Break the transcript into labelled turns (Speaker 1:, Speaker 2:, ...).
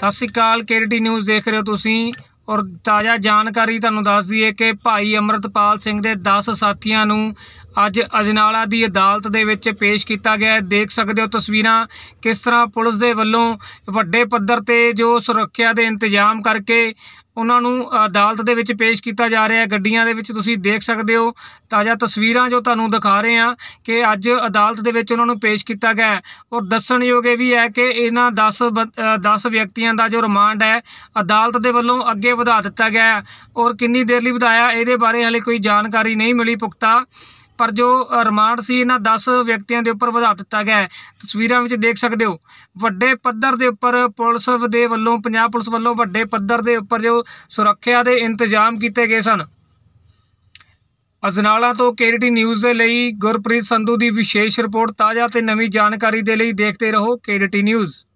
Speaker 1: ਸਤਿ ਸ੍ਰੀ ਅਕਾਲ ਕੇਰਟੀ ਨਿਊਜ਼ ਦੇਖ ਰਹੇ ਹੋ ਤੁਸੀਂ ਔਰ ਤਾਜ਼ਾ ਜਾਣਕਾਰੀ ਤੁਹਾਨੂੰ ਦੱਸ ਦਈਏ ਕਿ ਭਾਈ ਅਮਰਤਪਾਲ ਸਿੰਘ ਦੇ 10 ਸਾਥੀਆਂ ਨੂੰ ਅੱਜ ਅਜਨਾਲਾ ਦੀ ਅਦਾਲਤ ਦੇ ਵਿੱਚ ਪੇਸ਼ ਕੀਤਾ ਗਿਆ ਦੇਖ ਸਕਦੇ ਹੋ ਤਸਵੀਰਾਂ ਕਿਸ ਤਰ੍ਹਾਂ ਪੁਲਿਸ ਦੇ ਵੱਲੋਂ ਵੱਡੇ ਪੱਧਰ ਤੇ ਜੋ ਸੁਰੱਖਿਆ ਦੇ ਇੰਤਜ਼ਾਮ ਕਰਕੇ ਉਹਨਾਂ ਨੂੰ ਅਦਾਲਤ ਦੇ ਵਿੱਚ ਪੇਸ਼ ਕੀਤਾ ਜਾ ਰਿਹਾ ਹੈ ਗੱਡੀਆਂ ਦੇ ਵਿੱਚ ਤੁਸੀਂ ਦੇਖ ਸਕਦੇ ਹੋ ਤਾਜ਼ਾ ਤਸਵੀਰਾਂ ਜੋ ਤੁਹਾਨੂੰ ਦਿਖਾ ਰਹੇ ਹਾਂ ਕਿ ਅੱਜ ਅਦਾਲਤ ਦੇ ਵਿੱਚ ਉਹਨਾਂ ਨੂੰ ਪੇਸ਼ ਕੀਤਾ ਗਿਆ ਹੈ ਔਰ ਦੱਸਣਯੋਗ ਇਹ ਵੀ ਹੈ ਕਿ ਇਹਨਾਂ 10 10 ਵਿਅਕਤੀਆਂ ਦਾ ਜੋ ਰਿਮਾਂਡ ਹੈ ਅਦਾਲਤ ਦੇ ਵੱਲੋਂ ਅੱਗੇ ਵਧਾ ਦਿੱਤਾ ਗਿਆ ਹੈ ਔਰ ਕਿੰਨੀ ਦੇਰ ਲਈ ਵਧਾਇਆ ਇਹਦੇ ਬਾਰੇ ਹਲੇ ਕੋਈ ਜਾਣਕਾਰੀ ਨਹੀਂ ਮਿਲੀ ਪੁਖਤਾ ਪਰ ਜੋ ਰਿਮਾਂਡ ਸੀ ਇਹਨਾਂ 10 ਵਿਅਕਤੀਆਂ ਦੇ ਉੱਪਰ ਵਧਾ ਦਿੱਤਾ ਗਿਆ ਹੈ ਤਸਵੀਰਾਂ ਵਿੱਚ ਦੇਖ ਸਕਦੇ ਹੋ ਵੱਡੇ ਪੱਧਰ ਦੇ ਉੱਪਰ ਪੁਲਿਸ ਦੇ ਵੱਲੋਂ ਪੰਜਾਬ ਪੁਲਿਸ ਵੱਲੋਂ ਵੱਡੇ ਪੱਧਰ ਦੇ ਉੱਪਰ ਜੋ ਸੁਰੱਖਿਆ ਦੇ ਇੰਤਜ਼ਾਮ ਕੀਤੇ ਗਏ ਸਨ ਅਜਨਾਲਾ ਤੋਂ ਕੇਰੀਟੀ ਨਿਊਜ਼ ਦੇ ਲਈ ਗੁਰਪ੍ਰੀਤ ਸੰਧੂ ਦੀ ਵਿਸ਼ੇਸ਼ ਰਿਪੋਰਟ ਤਾਜ਼ਾ ਤੇ ਨਵੀਂ ਜਾਣਕਾਰੀ ਦੇ ਲਈ ਦੇਖਦੇ ਰਹੋ ਕੇਰੀਟੀ ਨਿਊਜ਼